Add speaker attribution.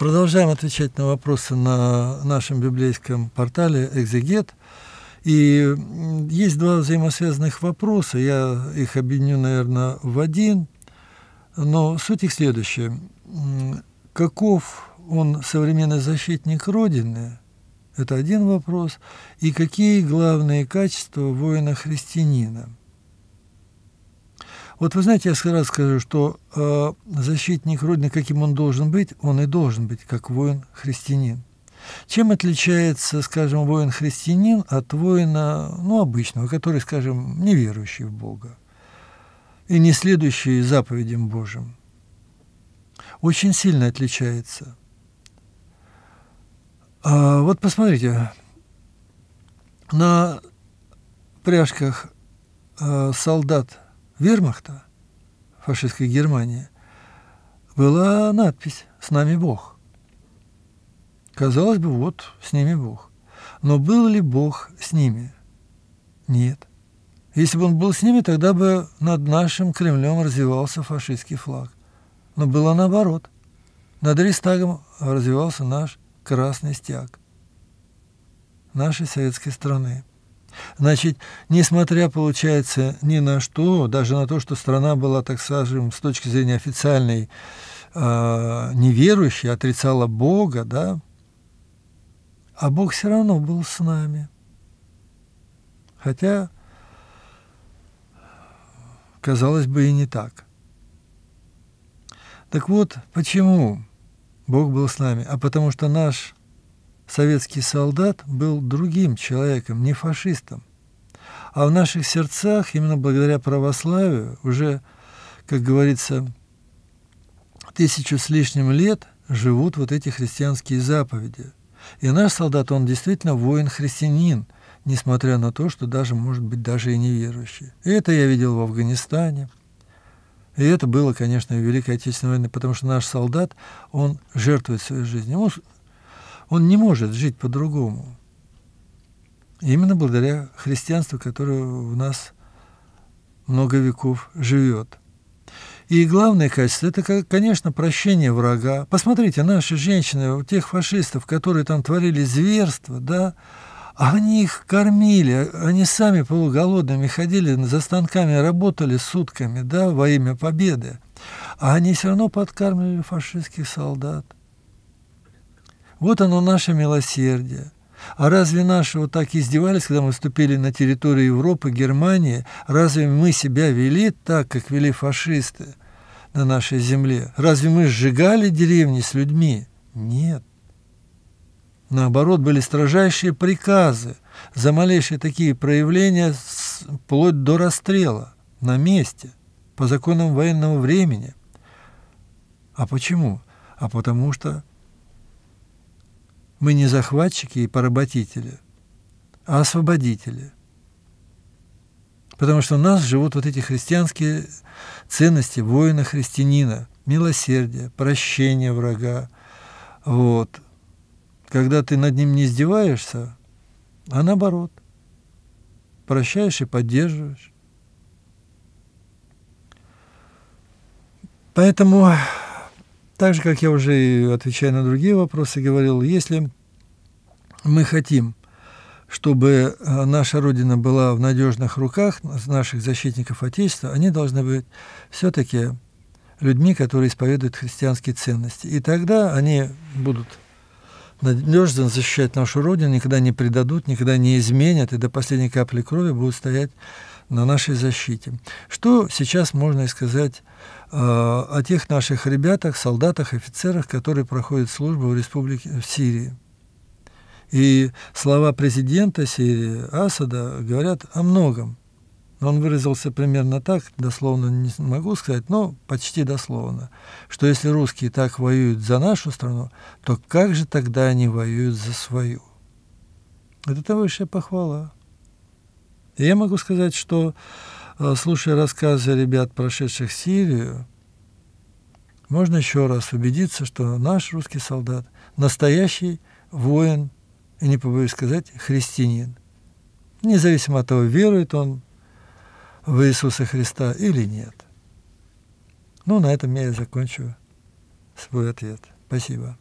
Speaker 1: Продолжаем отвечать на вопросы на нашем библейском портале «Экзегет». И есть два взаимосвязанных вопроса, я их объединю, наверное, в один, но суть их следующая. Каков он современный защитник Родины? Это один вопрос. И какие главные качества воина-христианина? Вот вы знаете, я сразу скажу, что э, защитник Родины, каким он должен быть, он и должен быть, как воин-христианин. Чем отличается, скажем, воин-христианин от воина, ну, обычного, который, скажем, неверующий в Бога и не следующий заповедям Божьим? Очень сильно отличается. А, вот посмотрите, на пряжках э, солдат – вермахта фашистской Германии была надпись «С нами Бог». Казалось бы, вот с ними Бог. Но был ли Бог с ними? Нет. Если бы он был с ними, тогда бы над нашим Кремлем развивался фашистский флаг. Но было наоборот. Над Рейстагом развивался наш красный стяг нашей советской страны. Значит, несмотря, получается, ни на что, даже на то, что страна была, так скажем, с точки зрения официальной э, неверующей, отрицала Бога, да, а Бог все равно был с нами. Хотя, казалось бы, и не так. Так вот, почему Бог был с нами? А потому что наш советский солдат был другим человеком, не фашистом. А в наших сердцах, именно благодаря православию, уже, как говорится, тысячу с лишним лет живут вот эти христианские заповеди. И наш солдат, он действительно воин-христианин, несмотря на то, что даже, может быть, даже и неверующий. И это я видел в Афганистане. И это было, конечно, в Великой Отечественной войне, потому что наш солдат, он жертвует своей жизнью. Он он не может жить по-другому. Именно благодаря христианству, которое в нас много веков живет. И главное качество – это, конечно, прощение врага. Посмотрите, наши женщины, у тех фашистов, которые там творили зверство, да, они их кормили, они сами полуголодными ходили за станками, работали сутками, да, во имя победы. А они все равно подкармливали фашистских солдат – вот оно наше милосердие. А разве наши вот так издевались, когда мы вступили на территорию Европы, Германии? Разве мы себя вели так, как вели фашисты на нашей земле? Разве мы сжигали деревни с людьми? Нет. Наоборот, были строжайшие приказы за малейшие такие проявления вплоть до расстрела на месте по законам военного времени. А почему? А потому что мы не захватчики и поработители, а освободители. Потому что у нас живут вот эти христианские ценности воина-христианина, милосердие, прощение врага. Вот. Когда ты над ним не издеваешься, а наоборот, прощаешь и поддерживаешь. Поэтому так же, как я уже, отвечая на другие вопросы, говорил, если мы хотим, чтобы э, наша Родина была в надежных руках наших защитников Отечества, они должны быть все-таки людьми, которые исповедуют христианские ценности. И тогда они будут надежно защищать нашу Родину, никогда не предадут, никогда не изменят, и до последней капли крови будут стоять на нашей защите. Что сейчас можно сказать э, о тех наших ребятах, солдатах, офицерах, которые проходят службу в республике в Сирии? И слова президента Сирии Асада говорят о многом. Он выразился примерно так, дословно не могу сказать, но почти дословно, что если русские так воюют за нашу страну, то как же тогда они воюют за свою? Это высшая похвала. И я могу сказать, что э, слушая рассказы ребят, прошедших Сирию, можно еще раз убедиться, что наш русский солдат настоящий воин, и не побоюсь сказать, христианин. Независимо от того, верует он в Иисуса Христа или нет. Ну, на этом я и закончу свой ответ. Спасибо.